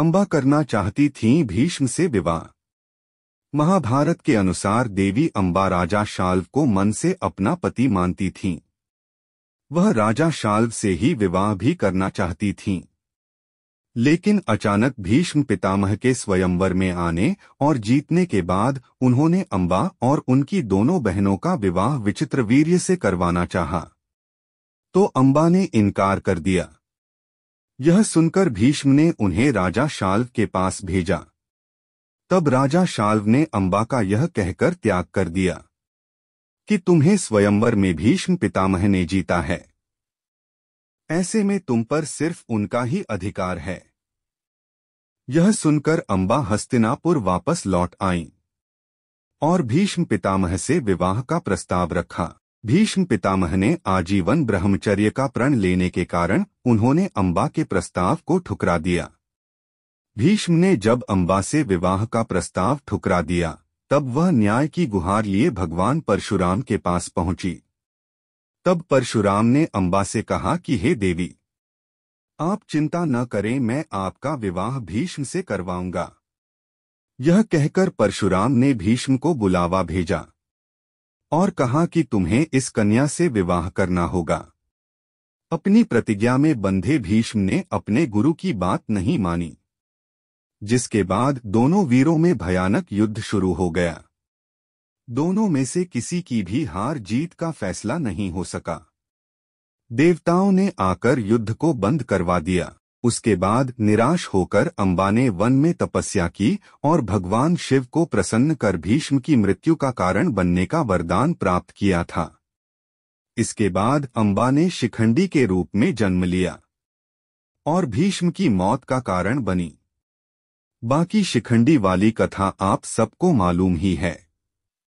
अम्बा करना चाहती थीं भीष्म से विवाह महाभारत के अनुसार देवी अम्बा राजा शाल्व को मन से अपना पति मानती थीं। वह राजा शाल्व से ही विवाह भी करना चाहती थीं। लेकिन अचानक भीष्म पितामह के स्वयंवर में आने और जीतने के बाद उन्होंने अम्बा और उनकी दोनों बहनों का विवाह विचित्र वीर्य से करवाना चाहा। तो अम्बा ने इनकार कर दिया यह सुनकर भीष्म ने उन्हें राजा शाल्व के पास भेजा तब राजा शाल्व ने अम्बा का यह कहकर त्याग कर दिया कि तुम्हें स्वयंवर में भीष्म पितामह ने जीता है ऐसे में तुम पर सिर्फ उनका ही अधिकार है यह सुनकर अम्बा हस्तिनापुर वापस लौट आईं और भीष्म पितामह से विवाह का प्रस्ताव रखा भीष्म पितामह ने आजीवन ब्रह्मचर्य का प्रण लेने के कारण उन्होंने अम्बा के प्रस्ताव को ठुकरा दिया भीष्म ने जब अम्बा से विवाह का प्रस्ताव ठुकरा दिया तब वह न्याय की गुहार लिए भगवान परशुराम के पास पहुंची तब परशुराम ने अम्बा से कहा कि हे देवी आप चिंता न करें मैं आपका विवाह भीष्म से करवाऊंगा यह कहकर परशुराम ने भीष्म को बुलावा भेजा और कहा कि तुम्हें इस कन्या से विवाह करना होगा अपनी प्रतिज्ञा में बंधे भीष्म ने अपने गुरु की बात नहीं मानी जिसके बाद दोनों वीरों में भयानक युद्ध शुरू हो गया दोनों में से किसी की भी हार जीत का फैसला नहीं हो सका देवताओं ने आकर युद्ध को बंद करवा दिया उसके बाद निराश होकर अम्बा ने वन में तपस्या की और भगवान शिव को प्रसन्न कर भीष्म की मृत्यु का कारण बनने का वरदान प्राप्त किया था इसके बाद अम्बा ने शिखंडी के रूप में जन्म लिया और भीष्म की मौत का कारण बनी बाकी शिखंडी वाली कथा आप सबको मालूम ही है